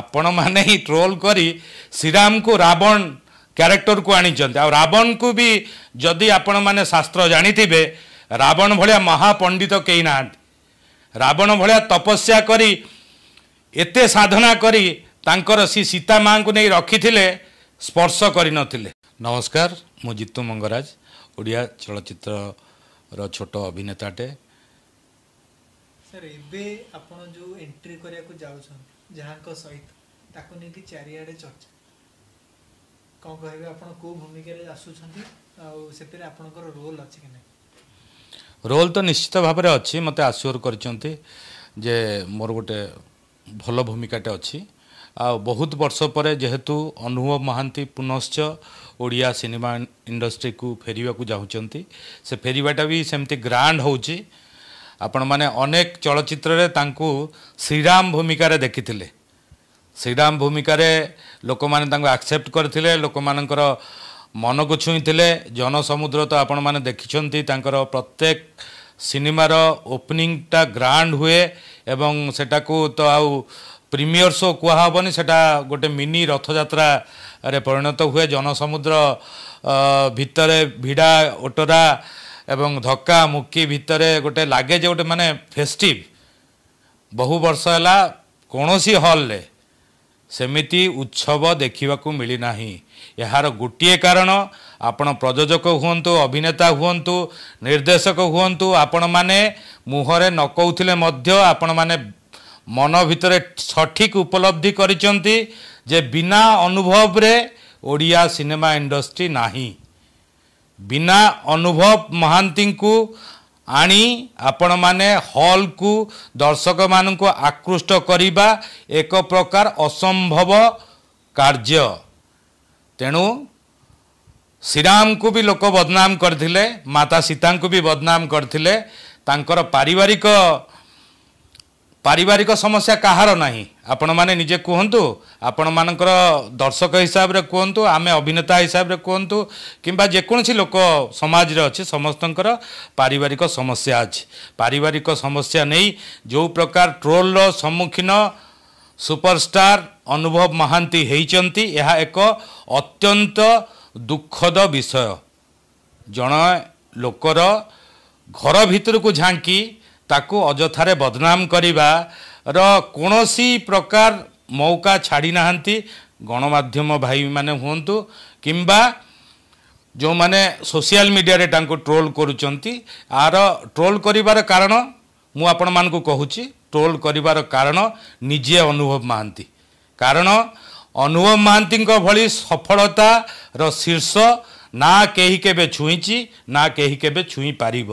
ଆପଣମାନେ ହିଁ ଟ୍ରୋଲ୍ କରି ଶ୍ରୀରାମକୁ ରାବଣ କ୍ୟାରେକ୍ଟରକୁ ଆଣିଛନ୍ତି ଆଉ ରାବଣକୁ ବି ଯଦି ଆପଣମାନେ ଶାସ୍ତ୍ର ଜାଣିଥିବେ ରାବଣ ଭଳିଆ ମହାପଣ୍ଡିତ କେହି ନାହାନ୍ତି ରାବଣ ଭଳିଆ ତପସ୍ୟା କରି ଏତେ ସାଧନା କରି ତାଙ୍କର ସେ ସୀତା ମାଆଙ୍କୁ ନେଇ ରଖିଥିଲେ ସ୍ପର୍ଶ କରିନଥିଲେ ନମସ୍କାର ମୁଁ ଜିତୁ ମଙ୍ଗରାଜ ଓଡ଼ିଆ ଚଳଚ୍ଚିତ୍ରର ଛୋଟ ଅଭିନେତାଟେ ସାର୍ ଏବେ ଆପଣ ଯେଉଁ ଏଣ୍ଟ୍ରି କରିବାକୁ ଯାଉଛନ୍ତି ଯାହାଙ୍କ ସହିତ ତାକୁ ନେଇକି ଚାରିଆଡ଼େ ଚର୍ଚ୍ଚା କ'ଣ କହିବେ ଆପଣ କେଉଁ ଭୂମିକାରେ ଆସୁଛନ୍ତି ଆଉ ସେଥିରେ ଆପଣଙ୍କର ରୋଲ୍ ଅଛି କି ନାହିଁ ରୋଲ୍ ତ ନିଶ୍ଚିତ ଭାବରେ ଅଛି ମୋତେ ଆସ୍ୟୋର୍ କରିଛନ୍ତି ଯେ ମୋର ଗୋଟେ ଭଲ ଭୂମିକାଟେ ଅଛି ଆଉ ବହୁତ ବର୍ଷ ପରେ ଯେହେତୁ ଅନୁଭବ ମହାନ୍ତି ପୁନଶ୍ଚ ଓଡ଼ିଆ ସିନେମା ଇଣ୍ଡଷ୍ଟ୍ରିକୁ ଫେରିବାକୁ ଯାଉଛନ୍ତି ସେ ଫେରିବାଟା ବି ସେମିତି ଗ୍ରାଣ୍ଡ ହେଉଛି ଆପଣମାନେ ଅନେକ ଚଳଚ୍ଚିତ୍ରରେ ତାଙ୍କୁ ଶ୍ରୀରାମ ଭୂମିକାରେ ଦେଖିଥିଲେ ଶ୍ରୀରାମ ଭୂମିକାରେ ଲୋକମାନେ ତାଙ୍କୁ ଆକ୍ସେପ୍ଟ କରିଥିଲେ ଲୋକମାନଙ୍କର ମନକୁ ଛୁଇଁଥିଲେ ଜନସମୁଦ୍ର ତ ଆପଣମାନେ ଦେଖିଛନ୍ତି ତାଙ୍କର ପ୍ରତ୍ୟେକ ସିନେମାର ଓପନିଂଟା ଗ୍ରାଣ୍ଡ ହୁଏ ଏବଂ ସେଟାକୁ ତ ଆଉ ପ୍ରିମିୟର ଶୋ କୁହାହେବନି ସେଟା ଗୋଟେ ମିନି ରଥଯାତ୍ରାରେ ପରିଣତ ହୁଏ ଜନସମୁଦ୍ର ଭିତରେ ଭିଡ଼ା ଓଟରା ଏବଂ ଧକ୍କା ଧକ୍କାମୁକ୍କି ଭିତରେ ଗୋଟେ ଲାଗେ ଯେ ଗୋଟେ ମାନେ ଫେଷ୍ଟିଭ୍ ବହୁ ବର୍ଷ ହେଲା କୌଣସି ହଲ୍ରେ ସେମିତି ଉତ୍ସବ ଦେଖିବାକୁ ମିଳିନାହିଁ ଏହାର ଗୋଟିଏ କାରଣ ଆପଣ ପ୍ରଯୋଜକ ହୁଅନ୍ତୁ ଅଭିନେତା ହୁଅନ୍ତୁ ନିର୍ଦ୍ଦେଶକ ହୁଅନ୍ତୁ ଆପଣମାନେ ମୁହଁରେ ନ କହୁଥିଲେ ମଧ୍ୟ ଆପଣମାନେ ମନ ଭିତରେ ସଠିକ୍ ଉପଲବ୍ଧି କରିଛନ୍ତି ଯେ ବିନା ଅନୁଭବରେ ଓଡ଼ିଆ ସିନେମା ଇଣ୍ଡଷ୍ଟ୍ରି ନାହିଁ ବିନା ଅନୁଭବ ମହାନ୍ତିଙ୍କୁ ଆଣି ଆପଣମାନେ ହଲ୍କୁ ଦର୍ଶକମାନଙ୍କୁ ଆକୃଷ୍ଟ କରିବା ଏକ ପ୍ରକାର ଅସମ୍ଭବ କାର୍ଯ୍ୟ ତେଣୁ ଶ୍ରୀରାମଙ୍କୁ ବି ଲୋକ ବଦନାମ କରିଥିଲେ ମାତା ସୀତାଙ୍କୁ ବି ବଦନାମ କରିଥିଲେ ତାଙ୍କର ପାରିବାରିକ পারিবারিক সমস্যা কাহার না আপনার নিজে কুহতু আপনার দর্শক হিসাবে কুহতু আমি অভিনেতা হিসাবে কুহতু কিংবা যেকোন লোক সমাজের অছে সমস্তর পারিবারিক সমস্যা আছে পারিবারিক সমস্যা নেই যে প্রকার ট্রোলর সম্মুখীন সুপরস্টার ଅନୁଭବ ମହାନ୍ତି ହେଇଛନ୍ତି ଏହା ଏକ ଅତ୍ୟନ୍ତ ଦୁଃଖଦ ବିଷୟ ଜଣେ ଲୋକର ଘର ଭିତରକୁ ଝାଙ୍କି ତାକୁ ଅଯଥାରେ ବଦନାମ କରିବାର କୌଣସି ପ୍ରକାର ମୌକା ଛାଡ଼ି ନାହାନ୍ତି ଗଣମାଧ୍ୟମ ଭାଇମାନେ ହୁଅନ୍ତୁ କିମ୍ବା ଯେଉଁମାନେ ସୋସିଆଲ ମିଡ଼ିଆରେ ତାଙ୍କୁ ଟ୍ରୋଲ୍ କରୁଛନ୍ତି ଆର ଟ୍ରୋଲ୍ କରିବାର କାରଣ ମୁଁ ଆପଣମାନଙ୍କୁ କହୁଛି ଟ୍ରୋଲ୍ କରିବାର କାରଣ ନିଜେ ଅନୁଭବ ମହାନ୍ତି କାରଣ ଅନୁଭବ ମହାନ୍ତିଙ୍କ ଭଳି ସଫଳତାର ଶୀର୍ଷ ନା କେହି କେବେ ଛୁଇଁଛି ନା କେହି କେବେ ଛୁଇଁ ପାରିବ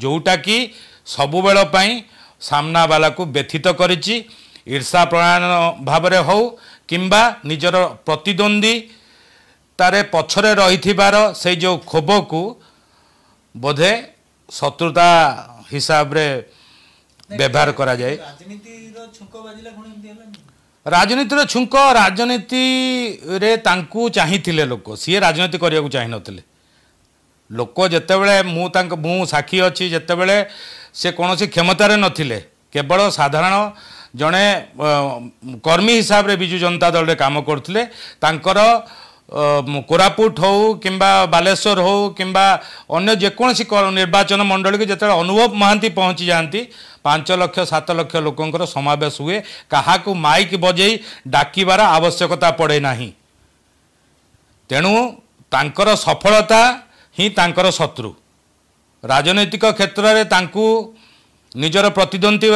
ଯେଉଁଟାକି ସବୁବେଳ ପାଇଁ ସାମ୍ନାବାଲାକୁ ବ୍ୟଥିତ କରିଛି ଈର୍ଷା ପ୍ରଣୟନ ଭାବରେ ହେଉ କିମ୍ବା ନିଜର ପ୍ରତିଦ୍ୱନ୍ଦ୍ୱୀ ତାର ପଛରେ ରହିଥିବାର ସେଇ ଯେଉଁ କ୍ଷୋଭକୁ ବୋଧେ ଶତ୍ରୁତା ହିସାବରେ ବ୍ୟବହାର କରାଯାଏ ରାଜନୀତିର ଛୁଙ୍କ ରାଜନୀତିରେ ତାଙ୍କୁ ଚାହିଁଥିଲେ ଲୋକ ସିଏ ରାଜନୀତି କରିବାକୁ ଚାହିଁନଥିଲେ ଲୋକ ଯେତେବେଳେ ମୁଁ ତାଙ୍କ ମୁଁ ସାକ୍ଷୀ ଅଛି ଯେତେବେଳେ ସେ କୌଣସି କ୍ଷମତାରେ ନଥିଲେ କେବଳ ସାଧାରଣ ଜଣେ କର୍ମୀ ହିସାବରେ ବିଜୁ ଜନତା ଦଳରେ କାମ କରୁଥିଲେ ତାଙ୍କର କୋରାପୁଟ ହଉ କିମ୍ବା ବାଲେଶ୍ୱର ହଉ କିମ୍ବା ଅନ୍ୟ ଯେକୌଣସି ନିର୍ବାଚନ ମଣ୍ଡଳୀକୁ ଯେତେବେଳେ ଅନୁଭବ ମହାନ୍ତି ପହଞ୍ଚି ଯାଆନ୍ତି ପାଞ୍ଚ ଲକ୍ଷ ସାତ ଲକ୍ଷ ଲୋକଙ୍କର ସମାବେଶ ହୁଏ କାହାକୁ ମାଇକ୍ ବଜେଇ ଡାକିବାର ଆବଶ୍ୟକତା ପଡ଼େ ନାହିଁ ତେଣୁ ତାଙ୍କର ସଫଳତା ହିଁ ତାଙ୍କର ଶତ୍ରୁ ରାଜନୈତିକ କ୍ଷେତ୍ରରେ ତାଙ୍କୁ ନିଜର ପ୍ରତିଦ୍ୱନ୍ଦ୍ୱୀ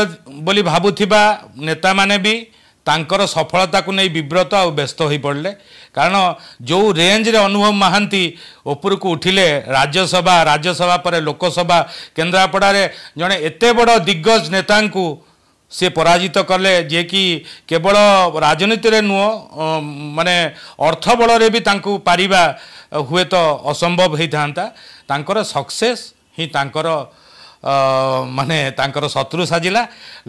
ବୋଲି ଭାବୁଥିବା ନେତାମାନେ ବି ତାଙ୍କର ସଫଳତାକୁ ନେଇ ବିବ୍ରତ ଆଉ ବ୍ୟସ୍ତ ହୋଇପଡ଼ିଲେ କାରଣ ଯେଉଁ ରେଞ୍ଜରେ ଅନୁଭବ ମହାନ୍ତି ଉପରକୁ ଉଠିଲେ ରାଜ୍ୟସଭା ରାଜ୍ୟସଭା ପରେ ଲୋକସଭା କେନ୍ଦ୍ରାପଡ଼ାରେ ଜଣେ ଏତେ ବଡ଼ ଦିଗ୍ଗଜ ନେତାଙ୍କୁ ସେ ପରାଜିତ କଲେ ଯିଏକି କେବଳ ରାଜନୀତିରେ ନୁହଁ ମାନେ ଅର୍ଥ ବଳରେ ବି ତାଙ୍କୁ ପାରିବା ହୁଏତ ଅସମ୍ଭବ ହୋଇଥାନ୍ତା ତାଙ୍କର ସକ୍ସେସ୍ ହିଁ ତାଙ୍କର ମାନେ ତାଙ୍କର ଶତ୍ରୁ ସାଜିଲା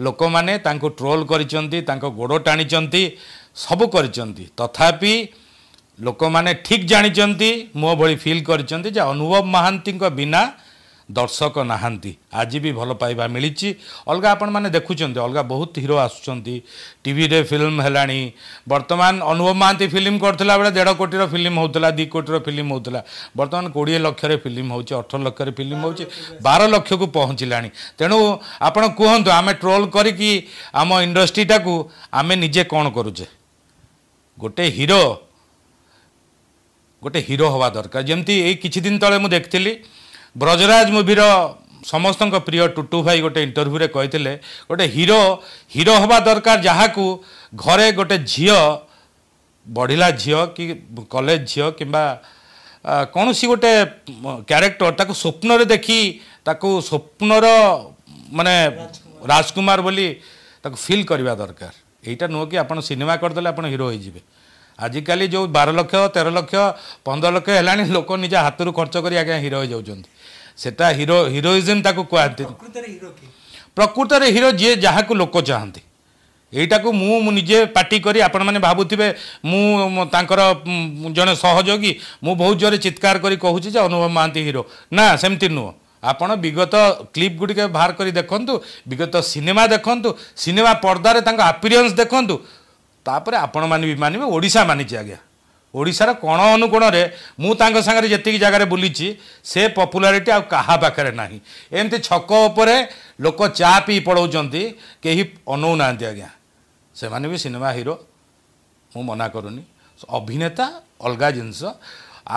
ଲୋକମାନେ ତାଙ୍କୁ ଟ୍ରୋଲ କରିଛନ୍ତି ତାଙ୍କ ଗୋଡ଼ ଟାଣିଛନ୍ତି ସବୁ କରିଛନ୍ତି ତଥାପି ଲୋକମାନେ ଠିକ୍ ଜାଣିଛନ୍ତି ମୋ ଭଳି ଫିଲ୍ କରିଛନ୍ତି ଯେ ଅନୁଭବ ମହାନ୍ତିଙ୍କ ବିନା ଦର୍ଶକ ନାହାନ୍ତି ଆଜି ବି ଭଲ ପାଇବା ମିଳିଛି ଅଲଗା ଆପଣମାନେ ଦେଖୁଛନ୍ତି ଅଲଗା ବହୁତ ହିରୋ ଆସୁଛନ୍ତି ଟିଭିରେ ଫିଲ୍ମ ହେଲାଣି ବର୍ତ୍ତମାନ ଅନୁଭବ ମହାନ୍ତି ଫିଲ୍ମ କରିଥିଲା ବେଳେ ଦେଢ଼ କୋଟିର ଫିଲ୍ମ ହେଉଥିଲା ଦୁଇ କୋଟିର ଫିଲ୍ମ ହେଉଥିଲା ବର୍ତ୍ତମାନ କୋଡ଼ିଏ ଲକ୍ଷରେ ଫିଲ୍ମ ହେଉଛି ଅଠର ଲକ୍ଷରେ ଫିଲ୍ମ ହେଉଛି ବାର ଲକ୍ଷକୁ ପହଞ୍ଚିଲାଣି ତେଣୁ ଆପଣ କୁହନ୍ତୁ ଆମେ ଟ୍ରୋଲ୍ କରିକି ଆମ ଇଣ୍ଡଷ୍ଟ୍ରିଟାକୁ ଆମେ ନିଜେ କ'ଣ କରୁଛେ ଗୋଟେ ହିରୋ ଗୋଟେ ହିରୋ ହେବା ଦରକାର ଯେମିତି ଏଇ କିଛି ଦିନ ତଳେ ମୁଁ ଦେଖିଥିଲି ବ୍ରଜରାଜ ମୁଭିର ସମସ୍ତଙ୍କ ପ୍ରିୟ ଟୁଟୁ ଭାଇ ଗୋଟେ ଇଣ୍ଟରଭ୍ୟୁରେ କହିଥିଲେ ଗୋଟେ ହିରୋ ହିରୋ ହେବା ଦରକାର ଯାହାକୁ ଘରେ ଗୋଟେ ଝିଅ ବଢ଼ିଲା ଝିଅ କି କଲେଜ ଝିଅ କିମ୍ବା କୌଣସି ଗୋଟେ କ୍ୟାରେକ୍ଟର ତାକୁ ସ୍ୱପ୍ନରେ ଦେଖି ତାକୁ ସ୍ୱପ୍ନର ମାନେ ରାଜକୁମାର ବୋଲି ତାକୁ ଫିଲ୍ କରିବା ଦରକାର ଏଇଟା ନୁହଁ କି ଆପଣ ସିନେମା କରିଦେଲେ ଆପଣ ହିରୋ ହୋଇଯିବେ ଆଜିକାଲି ଯେଉଁ ବାର ଲକ୍ଷ ତେର ଲକ୍ଷ ପନ୍ଦର ଲକ୍ଷ ହେଲାଣି ଲୋକ ନିଜ ହାତରୁ ଖର୍ଚ୍ଚ କରି ଆଜ୍ଞା ହିରୋ ହୋଇଯାଉଛନ୍ତି ସେଟା ହିରୋ ହିରୋଇଜମ୍ ତାକୁ କୁହନ୍ତି ପ୍ରକୃତରେ ହିରୋ ଯିଏ ଯାହାକୁ ଲୋକ ଚାହାନ୍ତି ଏଇଟାକୁ ମୁଁ ନିଜେ ପାଟି କରି ଆପଣମାନେ ଭାବୁଥିବେ ମୁଁ ତାଙ୍କର ଜଣେ ସହଯୋଗୀ ମୁଁ ବହୁତ ଜୋରରେ ଚିତ୍କାର କରି କହୁଛି ଯେ ଅନୁଭବ ମହାନ୍ତି ହିରୋ ନା ସେମିତି ନୁହଁ ଆପଣ ବିଗତ କ୍ଲିପ୍ ଗୁଡ଼ିକ ବାହାର କରି ଦେଖନ୍ତୁ ବିଗତ ସିନେମା ଦେଖନ୍ତୁ ସିନେମା ପର୍ଦ୍ଦାରେ ତାଙ୍କ ଆପିରିଏନ୍ସ ଦେଖନ୍ତୁ ତାପରେ ଆପଣମାନେ ବି ମାନିବେ ଓଡ଼ିଶା ମାନିଛି ଆଜ୍ଞା ଓଡ଼ିଶାର କୋଣ ଅନୁକୋଣରେ ମୁଁ ତାଙ୍କ ସାଙ୍ଗରେ ଯେତିକି ଜାଗାରେ ବୁଲିଛି ସେ ପପୁଲାରିଟି ଆଉ କାହା ପାଖରେ ନାହିଁ ଏମିତି ଛକ ଉପରେ ଲୋକ ଚା ପିଇ ପଳାଉଛନ୍ତି କେହି ଅନଉନାହାନ୍ତି ଆଜ୍ଞା ସେମାନେ ବି ସିନେମା ହିରୋ ମୁଁ ମନା କରୁନି ଅଭିନେତା ଅଲଗା ଜିନିଷ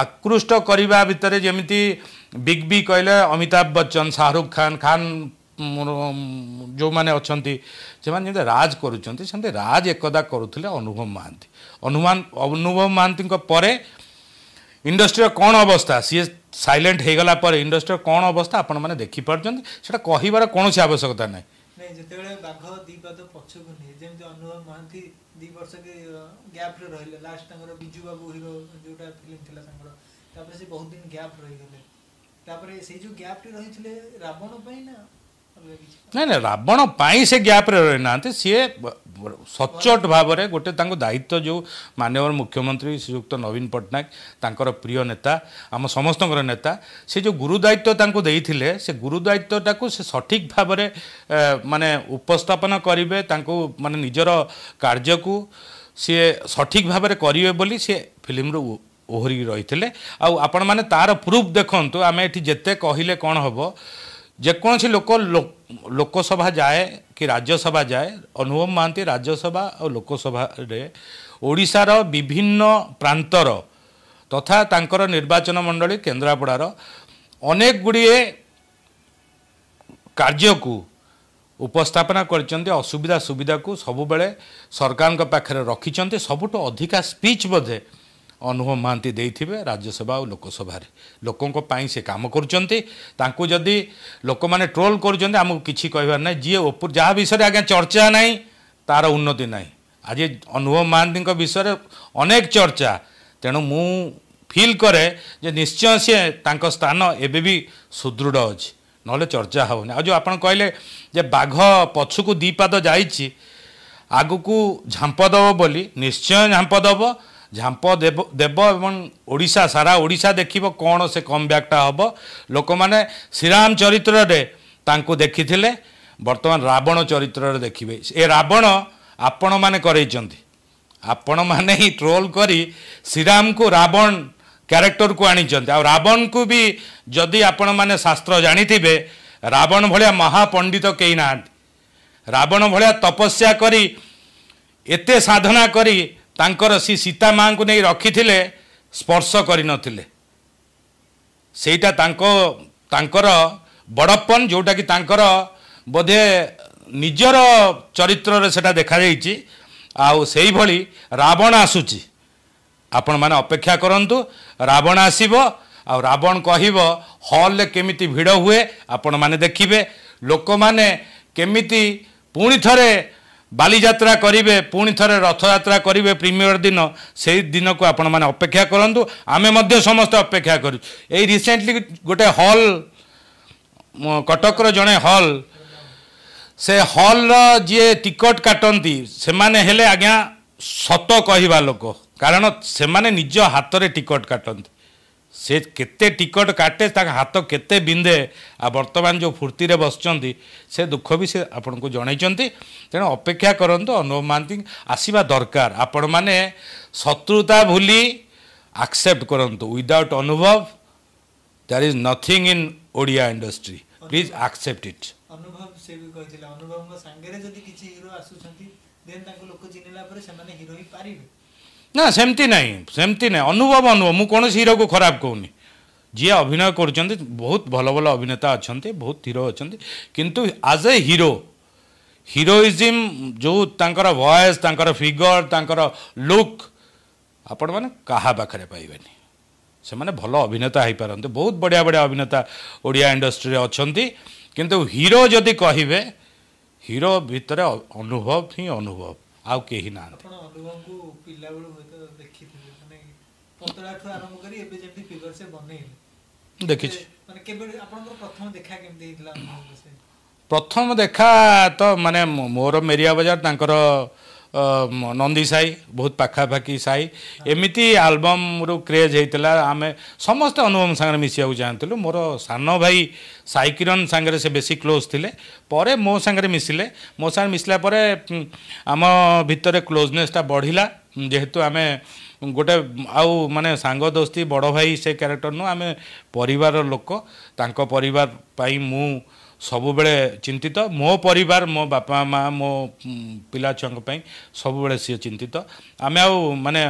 ଆକୃଷ୍ଟ କରିବା ଭିତରେ ଯେମିତି ବିଗ୍ ବି କହିଲେ ଅମିତାଭ ବଚ୍ଚନ ଶାହରୁଖ ଖାନ୍ ଖାନ୍ ମୋର ଯେଉଁମାନେ ଅଛନ୍ତି ସେମାନେ ଯେମିତି ରାଜ କରୁଛନ୍ତି ସେମିତି ରାଜ ଏକଦା କରୁଥିଲେ ଅନୁଭବ ମହାନ୍ତି ଅନୁମାନ ଅନୁଭବ ମହାନ୍ତିଙ୍କ ପରେ ଇଣ୍ଡଷ୍ଟ୍ରିର କ'ଣ ଅବସ୍ଥା ସିଏ ସାଇଲେଣ୍ଟ ହେଇଗଲା ପରେ ଇଣ୍ଡଷ୍ଟ୍ରିର କ'ଣ ଅବସ୍ଥା ଆପଣମାନେ ଦେଖିପାରୁଛନ୍ତି ସେଇଟା କହିବାର କୌଣସି ଆବଶ୍ୟକତା ନାହିଁ ଯେତେବେଳେ ବାଘ ଦୁଇ ପଛକୁ ନିଏ ଯେମିତି ଅନୁଭବ ମହାନ୍ତି ଦୁଇ ବର୍ଷ ଗ୍ୟାପ୍ରେ ରହିଲେ ଲାଷ୍ଟ ତାଙ୍କର ବିଜୁ ବାବୁ ଯେଉଁଟା ଫିଲ୍ମ ଥିଲା ତାଙ୍କର ତାପରେ ସେ ବହୁତ ଦିନ ଗ୍ୟାପ୍ ରହିଗଲେ ତାପରେ ସେଇ ଯେଉଁ ଗ୍ୟାପ୍ଟି ରହିଥିଲେ ରାବଣ ପାଇଁ ନା ନାଇଁ ନାଇଁ ରାବଣ ପାଇଁ ସେ ଗ୍ୟାପ୍ରେ ରହିନାହାନ୍ତି ସିଏ ସଚ୍ଚୋଟ ଭାବରେ ଗୋଟେ ତାଙ୍କ ଦାୟିତ୍ୱ ଯେଉଁ ମାନ୍ୟବର ମୁଖ୍ୟମନ୍ତ୍ରୀ ଶ୍ରୀଯୁକ୍ତ ନବୀନ ପଟ୍ଟନାୟକ ତାଙ୍କର ପ୍ରିୟ ନେତା ଆମ ସମସ୍ତଙ୍କର ନେତା ସେ ଯେଉଁ ଗୁରୁଦାୟିତ୍ୱ ତାଙ୍କୁ ଦେଇଥିଲେ ସେ ଗୁରୁ ଦାୟିତ୍ୱଟାକୁ ସେ ସଠିକ୍ ଭାବରେ ମାନେ ଉପସ୍ଥାପନ କରିବେ ତାଙ୍କୁ ମାନେ ନିଜର କାର୍ଯ୍ୟକୁ ସିଏ ସଠିକ୍ ଭାବରେ କରିବେ ବୋଲି ସିଏ ଫିଲ୍ମରୁ ଓହରିକି ରହିଥିଲେ ଆଉ ଆପଣମାନେ ତାର ପ୍ରୁଫ୍ ଦେଖନ୍ତୁ ଆମେ ଏଠି ଯେତେ କହିଲେ କ'ଣ ହେବ ଯେକୌଣସି ଲୋକ ଲୋକସଭା ଯାଏ କି ରାଜ୍ୟସଭା ଯାଏ ଅନୁଭବ ମହାନ୍ତି ରାଜ୍ୟସଭା ଆଉ ଲୋକସଭାରେ ଓଡ଼ିଶାର ବିଭିନ୍ନ ପ୍ରାନ୍ତର ତଥା ତାଙ୍କର ନିର୍ବାଚନ ମଣ୍ଡଳୀ କେନ୍ଦ୍ରାପଡ଼ାର ଅନେକ ଗୁଡ଼ିଏ କାର୍ଯ୍ୟକୁ ଉପସ୍ଥାପନା କରିଛନ୍ତି ଅସୁବିଧା ସୁବିଧାକୁ ସବୁବେଳେ ସରକାରଙ୍କ ପାଖରେ ରଖିଛନ୍ତି ସବୁଠୁ ଅଧିକା ସ୍ପିଚ୍ ବୋଧେ ଅନୁଭବ ମହାନ୍ତି ଦେଇଥିବେ ରାଜ୍ୟସଭା ଆଉ ଲୋକସଭାରେ ଲୋକଙ୍କ ପାଇଁ ସେ କାମ କରୁଛନ୍ତି ତାଙ୍କୁ ଯଦି ଲୋକମାନେ ଟ୍ରୋଲ୍ କରୁଛନ୍ତି ଆମକୁ କିଛି କହିବାର ନାହିଁ ଯିଏ ଉପର ଯାହା ବିଷୟରେ ଆଜ୍ଞା ଚର୍ଚ୍ଚା ନାହିଁ ତା'ର ଉନ୍ନତି ନାହିଁ ଆଜି ଅନୁଭବ ମହାନ୍ତିଙ୍କ ବିଷୟରେ ଅନେକ ଚର୍ଚ୍ଚା ତେଣୁ ମୁଁ ଫିଲ୍ କରେ ଯେ ନିଶ୍ଚୟ ସିଏ ତାଙ୍କ ସ୍ଥାନ ଏବେ ବି ସୁଦୃଢ଼ ଅଛି ନହେଲେ ଚର୍ଚ୍ଚା ହେବନି ଆଉ ଯେଉଁ ଆପଣ କହିଲେ ଯେ ବାଘ ପଛକୁ ଦୁଇ ପାଦ ଯାଇଛି ଆଗକୁ ଝାମ୍ପ ଦେବ ବୋଲି ନିଶ୍ଚୟ ଝାମ୍ପ ଦେବ ଝାମ୍ପ ଦେବ ଦେବ ଏବଂ ଓଡ଼ିଶା ସାରା ଓଡ଼ିଶା ଦେଖିବ କ'ଣ ସେ କମ୍ବ୍ୟାକ୍ଟା ହେବ ଲୋକମାନେ ଶ୍ରୀରାମ ଚରିତ୍ରରେ ତାଙ୍କୁ ଦେଖିଥିଲେ ବର୍ତ୍ତମାନ ରାବଣ ଚରିତ୍ରରେ ଦେଖିବେ ଏ ରାବଣ ଆପଣମାନେ କରେଇଛନ୍ତି ଆପଣମାନେ ହିଁ ଟ୍ରୋଲ୍ କରି ଶ୍ରୀରାମକୁ ରାବଣ କ୍ୟାରେକ୍ଟରକୁ ଆଣିଛନ୍ତି ଆଉ ରାବଣକୁ ବି ଯଦି ଆପଣମାନେ ଶାସ୍ତ୍ର ଜାଣିଥିବେ ରାବଣ ଭଳିଆ ମହାପଣ୍ଡିତ କେହି ନାହାନ୍ତି ରାବଣ ଭଳିଆ ତପସ୍ୟା କରି ଏତେ ସାଧନା କରି ତାଙ୍କର ସେ ସୀତା ମାଆଙ୍କୁ ନେଇ ରଖିଥିଲେ ସ୍ପର୍ଶ କରିନଥିଲେ ସେଇଟା ତାଙ୍କ ତାଙ୍କର ବଡ଼ପନ ଯେଉଁଟାକି ତାଙ୍କର ବୋଧେ ନିଜର ଚରିତ୍ରରେ ସେଇଟା ଦେଖାଯାଇଛି ଆଉ ସେଇଭଳି ରାବଣ ଆସୁଛି ଆପଣମାନେ ଅପେକ୍ଷା କରନ୍ତୁ ରାବଣ ଆସିବ ଆଉ ରାବଣ କହିବ ହଲ୍ରେ କେମିତି ଭିଡ଼ ହୁଏ ଆପଣମାନେ ଦେଖିବେ ଲୋକମାନେ କେମିତି ପୁଣି ଥରେ ବାଲିଯାତ୍ରା କରିବେ ପୁଣି ଥରେ ରଥଯାତ୍ରା କରିବେ ପ୍ରିମିୟର ଦିନ ସେଇ ଦିନକୁ ଆପଣମାନେ ଅପେକ୍ଷା କରନ୍ତୁ ଆମେ ମଧ୍ୟ ସମସ୍ତେ ଅପେକ୍ଷା କରୁଛୁ ଏଇ ରିସେଣ୍ଟଲି ଗୋଟେ ହଲ୍ କଟକର ଜଣେ ହଲ୍ ସେ ହଲ୍ର ଯିଏ ଟିକଟ କାଟନ୍ତି ସେମାନେ ହେଲେ ଆଜ୍ଞା ସତ କହିବା ଲୋକ କାରଣ ସେମାନେ ନିଜ ହାତରେ ଟିକଟ କାଟନ୍ତି ସେ କେତେ ଟିକଟ କାଟେ ତାଙ୍କ ହାତ କେତେ ବିନ୍ଧେ ଆଉ ବର୍ତ୍ତମାନ ଯେଉଁ ଫୁର୍ତ୍ତିରେ ବସିଛନ୍ତି ସେ ଦୁଃଖ ବି ସେ ଆପଣଙ୍କୁ ଜଣାଇଛନ୍ତି ତେଣୁ ଅପେକ୍ଷା କରନ୍ତୁ ଅନୁଭବ ମହାନ୍ତି ଆସିବା ଦରକାର ଆପଣମାନେ ଶତ୍ରୁତା ଭୁଲି ଆକ୍ସେପ୍ଟ କରନ୍ତୁ without Anubhav there is nothing in Odia industry please accept it Anubhav ସେ ବି କହିଥିଲେ ଅନୁଭବଙ୍କ ସାଙ୍ଗରେ ଯଦି କିଛି ହିରୋ ଆସୁଛନ୍ତି ଦେନ୍ ତାଙ୍କୁ ଲୋକ ଚିହ୍ନିଲା ପରେ ସେମାନେ ହିରୋ ହିଁ ପାରିବେ ନା ସେମିତି ନାହିଁ ସେମିତି ନାହିଁ ଅନୁଭବ ଅନୁଭବ ମୁଁ କୌଣସି ହିରୋକୁ ଖରାପ କହୁନି ଯିଏ ଅଭିନୟ କରୁଛନ୍ତି ବହୁତ ଭଲ ଭଲ ଅଭିନେତା ଅଛନ୍ତି ବହୁତ ହିରୋ ଅଛନ୍ତି କିନ୍ତୁ ଆଜ୍ ଏ ହିରୋ ହିରୋଇଜିମ୍ ଯେଉଁ ତାଙ୍କର ଭଏସ୍ ତାଙ୍କର ଫିଗର ତାଙ୍କର ଲୁକ୍ ଆପଣମାନେ କାହା ପାଖରେ ପାଇବେନି ସେମାନେ ଭଲ ଅଭିନେତା ହେଇପାରନ୍ତି ବହୁତ ବଢ଼ିଆ ବଢ଼ିଆ ଅଭିନେତା ଓଡ଼ିଆ ଇଣ୍ଡଷ୍ଟ୍ରିରେ ଅଛନ୍ତି କିନ୍ତୁ ହିରୋ ଯଦି କହିବେ ହିରୋ ଭିତରେ ଅନୁଭବ ହିଁ ଅନୁଭବ ଆଉ କେହି ନାହାନ୍ତି ଦେଖିଛି ପ୍ରଥମ ଦେଖା ତ ମାନେ ମୋର ମେରିଆ ବଜାର ତାଙ୍କର ନନ୍ଦୀ ସାହି ବହୁତ ପାଖାପାଖି ସାହି ଏମିତି ଆଲବମ୍ରୁ କ୍ରେଜ୍ ହେଇଥିଲା ଆମେ ସମସ୍ତେ ଅନୁଭବ ସାଙ୍ଗରେ ମିଶିବାକୁ ଚାହୁଁଥିଲୁ ମୋର ସାନ ଭାଇ ସାଇ କିରଣ ସାଙ୍ଗରେ ସେ ବେଶୀ କ୍ଲୋଜ୍ ଥିଲେ ପରେ ମୋ ସାଙ୍ଗରେ ମିଶିଲେ ମୋ ସାଙ୍ଗରେ ମିଶିଲା ପରେ ଆମ ଭିତରେ କ୍ଲୋଜନେସ୍ଟା ବଢ଼ିଲା ଯେହେତୁ ଆମେ ଗୋଟେ ଆଉ ମାନେ ସାଙ୍ଗ ଦୋସ୍ତି ବଡ଼ ଭାଇ ସେ କ୍ୟାରେକ୍ଟର ନୁହଁ ଆମେ ପରିବାରର ଲୋକ ତାଙ୍କ ପରିବାର ପାଇଁ ମୁଁ ସବୁବେଳେ ଚିନ୍ତିତ ମୋ ପରିବାର ମୋ ବାପା ମା ମୋ ପିଲା ଛୁଆଙ୍କ ପାଇଁ ସବୁବେଳେ ସିଏ ଚିନ୍ତିତ ଆମେ ଆଉ ମାନେ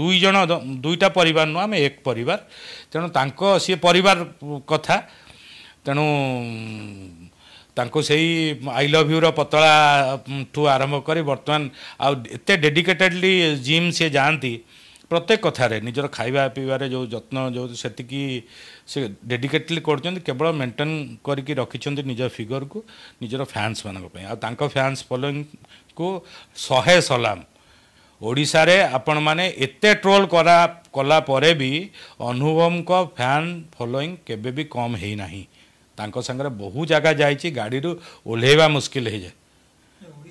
ଦୁଇ ଜଣ ଦୁଇଟା ପରିବାର ନୁହଁ ଆମେ ଏକ ପରିବାର ତେଣୁ ତାଙ୍କ ସିଏ ପରିବାର କଥା ତେଣୁ ତାଙ୍କୁ ସେଇ ଆଇ ଲଭ୍ ୟୁର ପତଳା ଠୁ ଆରମ୍ଭ କରି ବର୍ତ୍ତମାନ ଆଉ ଏତେ ଡେଡିକେଟେଡ଼ଲି ଜିମ୍ ସିଏ ଯାଆନ୍ତି ପ୍ରତ୍ୟେକ କଥାରେ ନିଜର ଖାଇବା ପିଇବାରେ ଯେଉଁ ଯତ୍ନ ଯେଉଁ ସେତିକି ସେ ଡେଡିକେଟଲି କରୁଛନ୍ତି କେବଳ ମେଣ୍ଟେନ୍ କରିକି ରଖିଛନ୍ତି ନିଜ ଫିଗରକୁ ନିଜର ଫ୍ୟାନ୍ସମାନଙ୍କ ପାଇଁ ଆଉ ତାଙ୍କ ଫ୍ୟାନ୍ସ ଫଲୋଇଂକୁ ଶହେ ସଲାମ ଓଡ଼ିଶାରେ ଆପଣମାନେ ଏତେ ଟ୍ରୋଲ୍ କରା କଲା ପରେ ବି ଅନୁଭବଙ୍କ ଫ୍ୟାନ୍ ଫଲୋଇଂ କେବେ ବି କମ୍ ହେଇନାହିଁ ତାଙ୍କ ସାଙ୍ଗରେ ବହୁ ଜାଗା ଯାଇଛି ଗାଡ଼ିରୁ ଓହ୍ଲେଇବା ମୁସ୍କିଲ ହେଇଯାଏ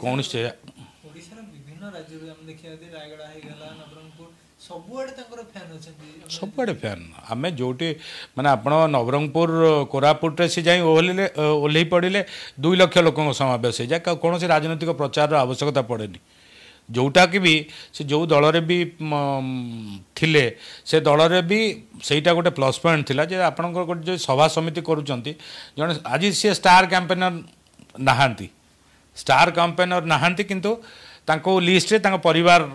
କୌଣସି ଓଡ଼ିଶାର ବିଭିନ୍ନ ରାଜ୍ୟରୁ ଆମେ ଦେଖିବା ରାୟଗଡ଼ା ହେଇଗଲା ସବୁଆଡ଼େ ଫ୍ୟାନ୍ ଆମେ ଯେଉଁଠି ମାନେ ଆପଣ ନବରଙ୍ଗପୁର କୋରାପୁଟରେ ସେ ଯାଇ ଓହ୍ଲେଇଲେ ଓହ୍ଲେଇ ପଡ଼ିଲେ ଦୁଇ ଲକ୍ଷ ଲୋକଙ୍କ ସମାବେଶ ହେଇଯାଏ କୌଣସି ରାଜନୈତିକ ପ୍ରଚାରର ଆବଶ୍ୟକତା ପଡ଼େନି ଯେଉଁଟାକି ବି ସେ ଯେଉଁ ଦଳରେ ବି ଥିଲେ ସେ ଦଳରେ ବି ସେଇଟା ଗୋଟେ ପ୍ଲସ୍ ପଏଣ୍ଟ ଥିଲା ଯେ ଆପଣଙ୍କର ଗୋଟେ ଯେଉଁ ସଭା ସମିତି କରୁଛନ୍ତି ଜଣେ ଆଜି ସିଏ ଷ୍ଟାର୍ କ୍ୟାମ୍ପେନର୍ ନାହାନ୍ତି ଷ୍ଟାର୍ କ୍ୟାମ୍ପେନର୍ ନାହାନ୍ତି କିନ୍ତୁ ତାଙ୍କୁ ଲିଷ୍ଟରେ ତାଙ୍କ ପରିବାରର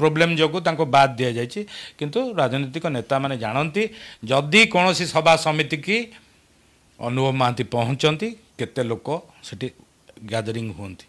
ପ୍ରୋବ୍ଲେମ୍ ଯୋଗୁଁ ତାଙ୍କୁ ବାଦ୍ ଦିଆଯାଇଛି କିନ୍ତୁ ରାଜନୈତିକ ନେତାମାନେ ଜାଣନ୍ତି ଯଦି କୌଣସି ସଭା ସମିତିକି ଅନୁଭବ ମହାନ୍ତି ପହଞ୍ଚନ୍ତି କେତେ ଲୋକ ସେଠି ଗ୍ୟାଦରିଂ ହୁଅନ୍ତି